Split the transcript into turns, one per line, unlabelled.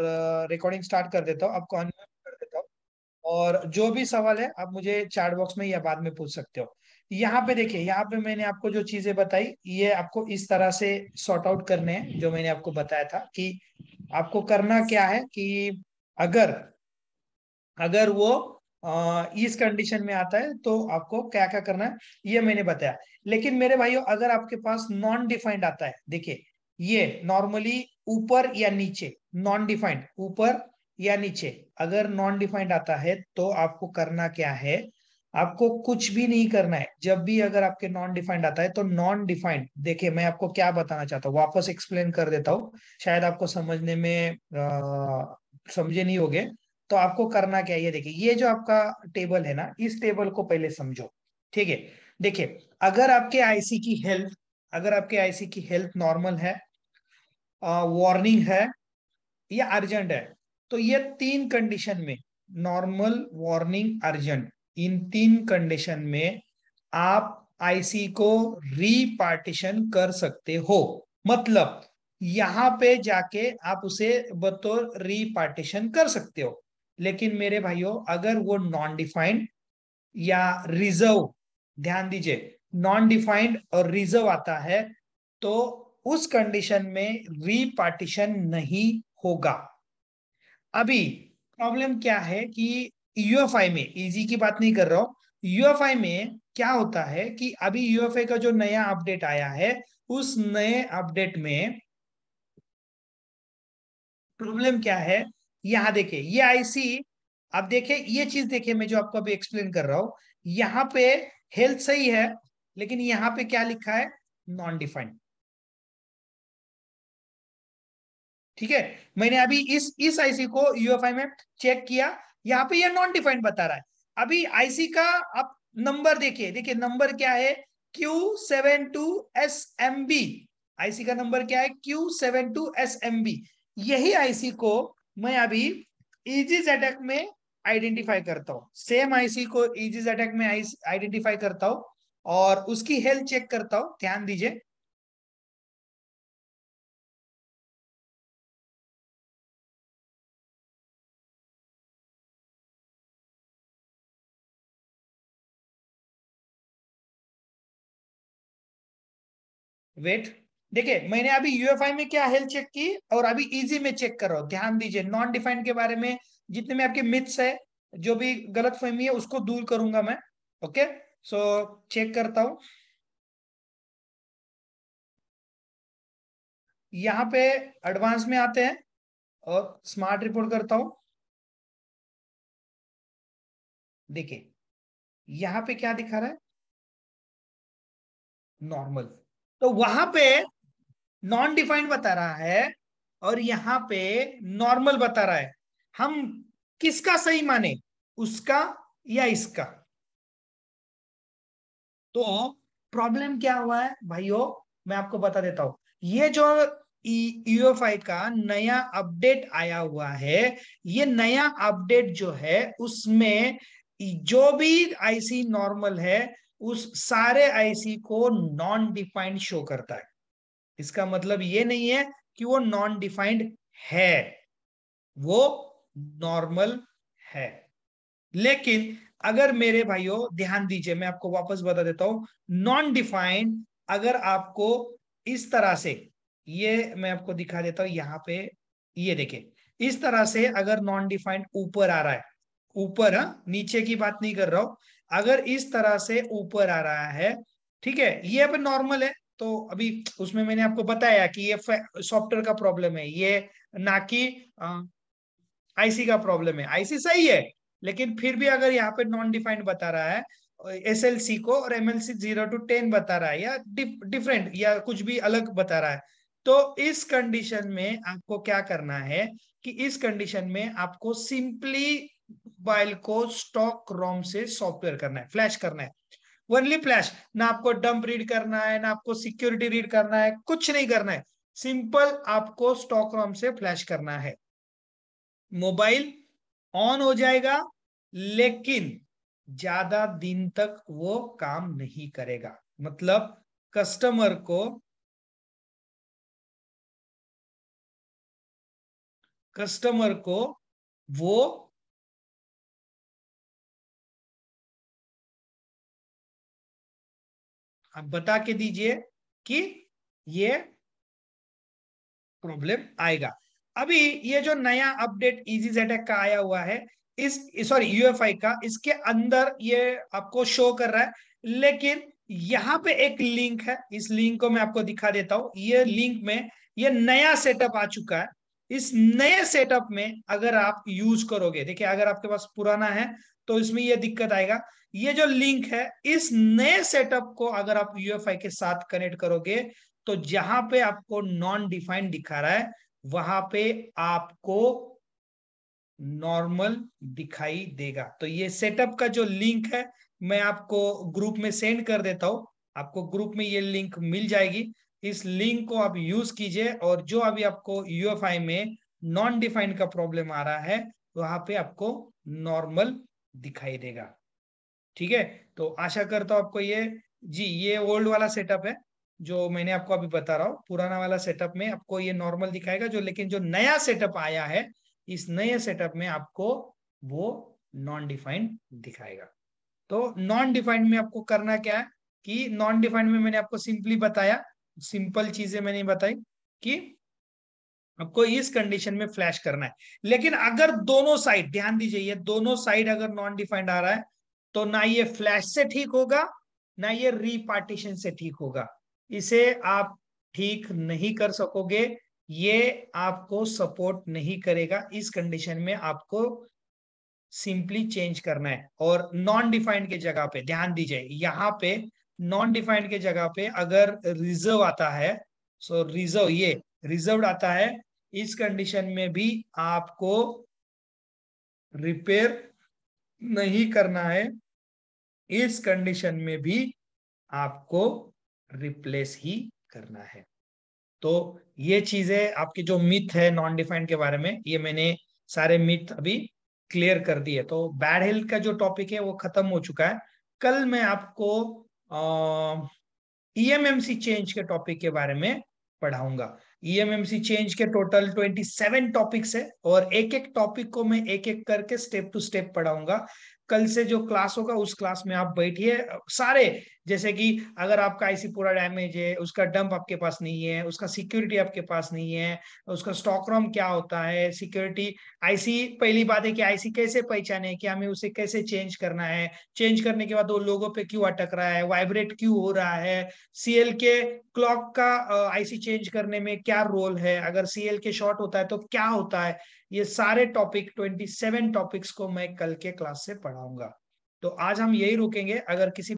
और recording start कर देता हूँ आपको अनम्यूट कर देता हूँ और जो भी सवाल है आप मुझे चैट बॉक्स में या बाद में पूछ सकते हो यहाँ पे देखिए यहाँ पे मैंने आपको जो चीजें बताई ये आपको इस तरह से सॉर्ट आउट करने हैं जो मैंने आपको बताया था कि आपको करना क्या है कि अगर अगर वो इस कंडीशन में आता है तो आपको क्या क्या करना है ये मैंने बताया लेकिन मेरे भाइयों अगर आपके पास नॉन डिफाइंड आता है देखिए ये नॉर्मली ऊपर या नीचे नॉन डिफाइंड ऊपर या नीचे अगर नॉन डिफाइंड आता है तो आपको करना क्या है आपको कुछ भी नहीं करना है जब भी अगर आपके नॉन डिफाइंड आता है तो नॉन डिफाइंड देखिए मैं आपको क्या बताना चाहता हूँ वापस एक्सप्लेन कर देता हूँ शायद आपको समझने में समझे नहीं होगे तो आपको करना क्या है ये देखिए ये जो आपका टेबल है ना इस टेबल को पहले समझो ठीक है देखिये अगर आपके आईसी की हेल्थ अगर आपके आईसी की हेल्थ नॉर्मल है वार्निंग है या अर्जेंट है तो ये तीन कंडीशन में नॉर्मल वार्निंग अर्जेंट इन तीन कंडीशन में आप आईसी को रीपार्टीशन कर सकते हो मतलब यहां पे जाके आप उसे बतौर रीपार्टीशन कर सकते हो लेकिन मेरे भाइयों अगर वो नॉन डिफाइंड या रिजर्व ध्यान दीजिए नॉन डिफाइंड और रिजर्व आता है तो उस कंडीशन में रीपार्टीशन नहीं होगा अभी प्रॉब्लम क्या है कि यूएफआई में इजी की बात नहीं कर रहा हूं यूएफआई में क्या होता है कि अभी यूएफआई का जो नया अपडेट आया है उस नए अपडेट में प्रॉब्लम क्या है यहां देखे ये आईसी अब देखे ये चीज देखे मैं जो आपको अभी एक्सप्लेन कर रहा हूं यहां पे हेल्थ सही है लेकिन यहां पे क्या लिखा है नॉन डिफाइंड ठीक है मैंने अभी इस इस आईसी को यूएफआई में चेक किया यहाँ पे ये नॉन डिफाइंड बता रहा है अभी आईसी का आप नंबर देखिए देखिए नंबर क्या है Q seven two S M B IC का नंबर क्या है Q seven two S M B यही आईसी को मैं अभी इजी अटैक में आइडेंटिफाई करता हूँ सेम आईसी को इजी अटैक में आइडेंटिफाई करता हूँ और उसकी हेल्थ चेक करता हूँ ध्यान दीजिए वेट देखिए मैंने अभी यूएफआई में क्या हेल्थ चेक की और अभी इजी में चेक करो ध्यान दीजिए नॉन डिफाइंड के बारे में जितने में आपके मिथ्स है जो भी गलत फहमी है उसको दूर करूंगा मैं ओके सो so, चेक करता हूं यहां पे एडवांस में आते हैं और स्मार्ट रिपोर्ट करता हूं देखिए यहां पे क्या दिखा रहा है नॉर्मल तो वहां पे नॉन डिफाइंड बता रहा है और यहाँ पे नॉर्मल बता रहा है हम किसका सही माने उसका या इसका तो प्रॉब्लम क्या हुआ है भाइयों मैं आपको बता देता हूं ये जो यूएफआई e, e का नया अपडेट आया हुआ है ये नया अपडेट जो है उसमें जो भी आईसी नॉर्मल है उस सारे आईसी को नॉन डिफाइंड शो करता है इसका मतलब ये नहीं है कि वो नॉन डिफाइंड है वो नॉर्मल है लेकिन अगर मेरे भाइयों ध्यान दीजिए मैं आपको वापस बता देता हूं नॉन डिफाइंड अगर आपको इस तरह से ये मैं आपको दिखा देता हूं यहाँ पे ये देखे इस तरह से अगर नॉन डिफाइंड ऊपर आ रहा है ऊपर हाँ, नीचे की बात नहीं कर रहा हूं अगर इस तरह से ऊपर आ रहा है ठीक है ये अब नॉर्मल है तो अभी उसमें मैंने आपको बताया कि ये सॉफ्टवेयर का प्रॉब्लम है ये ना कि आईसी का प्रॉब्लम है आईसी सही है लेकिन फिर भी अगर यहाँ पे नॉन डिफाइंड बता रहा है एसएलसी को और एमएलसी जीरो टू टेन बता रहा है या डिफरेंट या कुछ भी अलग बता रहा है तो इस कंडीशन में आपको क्या करना है कि इस कंडीशन में आपको सिंपली फाइल को स्टॉक रोम से सॉफ्टवेयर करना है फ्लैश करना है वनली फ्लैश ना आपको डंप रीड करना है ना आपको सिक्योरिटी रीड करना है कुछ नहीं करना है सिंपल आपको स्टॉक रोम से फ्लैश करना है मोबाइल ऑन हो जाएगा लेकिन ज्यादा दिन तक वो काम नहीं करेगा मतलब कस्टमर को कस्टमर को वो आप बता के दीजिए कि ये प्रॉब्लम आएगा अभी ये जो नया अपडेट इजी जेटेक का आया हुआ है इस सॉरी यूएफआई का इसके अंदर ये आपको शो कर रहा है लेकिन यहां पे एक लिंक है इस लिंक को मैं आपको दिखा देता हूं ये लिंक में ये नया सेटअप आ चुका है इस नए सेटअप में अगर आप यूज करोगे देखिए अगर आपके पास पुराना है तो इसमें यह दिक्कत आएगा ये जो लिंक है इस नए सेटअप को अगर आप यूएफआई के साथ कनेक्ट करोगे तो जहां पे आपको नॉन डिफाइंड दिखा रहा है वहां पे आपको नॉर्मल दिखाई देगा तो ये सेटअप का जो लिंक है मैं आपको ग्रुप में सेंड कर देता हूं आपको ग्रुप में ये लिंक मिल जाएगी इस लिंक को आप यूज कीजिए और जो अभी आपको यूएफआई में नॉन डिफाइंड का प्रॉब्लम आ रहा है वहां पे आपको नॉर्मल दिखाई देगा ठीक है तो आशा करता हूं आपको ये जी ये ओल्ड वाला सेटअप है जो मैंने आपको अभी बता रहा हूँ पुराना वाला सेटअप में आपको ये नॉर्मल दिखाएगा जो लेकिन जो नया सेटअप आया है इस नए सेटअप में आपको वो नॉन डिफाइंड दिखाएगा तो नॉन डिफाइंड में आपको करना क्या है कि नॉन डिफाइंड में मैंने आपको सिंपली बताया सिंपल चीजें मैंने बताई कि आपको इस कंडीशन में फ्लैश करना है लेकिन अगर दोनों साइड ध्यान दीजिए ये दोनों साइड अगर नॉन डिफाइंड आ रहा है तो ना ये फ्लैश से ठीक होगा ना ये रिपार्टीशन से ठीक होगा इसे आप ठीक नहीं कर सकोगे ये आपको सपोर्ट नहीं करेगा इस कंडीशन में आपको सिंपली चेंज करना है और नॉन डिफाइंड के जगह पे ध्यान दीजिए यहाँ पे नॉन डिफाइंड के जगह पे अगर रिजर्व आता है सो so रिजर्व ये रिजर्व आता है इस कंडीशन में भी आपको रिपेयर नहीं करना है इस कंडीशन में भी आपको रिप्लेस ही करना है तो ये चीजें आपके जो मिथ है नॉन डिफाइंड के बारे में ये मैंने सारे मिथ अभी क्लियर कर दिए तो बैड हेल्थ का जो टॉपिक है वो खत्म हो चुका है कल मैं आपको ईएमएमसी चेंज e के टॉपिक के बारे में पढ़ाऊंगा ईएमएमसी e चेंज के टोटल 27 टॉपिक्स है और एक एक टॉपिक को मैं एक एक करके स्टेप टू स्टेप पढ़ाऊंगा कल से जो क्लास होगा उस क्लास में आप बैठिए सारे जैसे कि अगर आपका आईसी पूरा डैमेज है उसका डंप आपके पास नहीं है उसका सिक्योरिटी आपके पास नहीं है उसका स्टॉक रॉम क्या होता है सिक्योरिटी आईसी पहली बात है कि आईसी कैसे पहचाने कि हमें उसे कैसे चेंज करना है चेंज करने के बाद वो लोगों पे क्यों अटक रहा है वाइब्रेट क्यों हो रहा है सीएल के क्लॉक का आईसी चेंज करने में क्या रोल है अगर सीएल के शॉर्ट होता है तो क्या होता है ये सारे टॉपिक 27 टॉपिक्स को मैं कल के क्लास से पढ़ाऊंगा तो आज हम यही रुकेंगे अगर किसी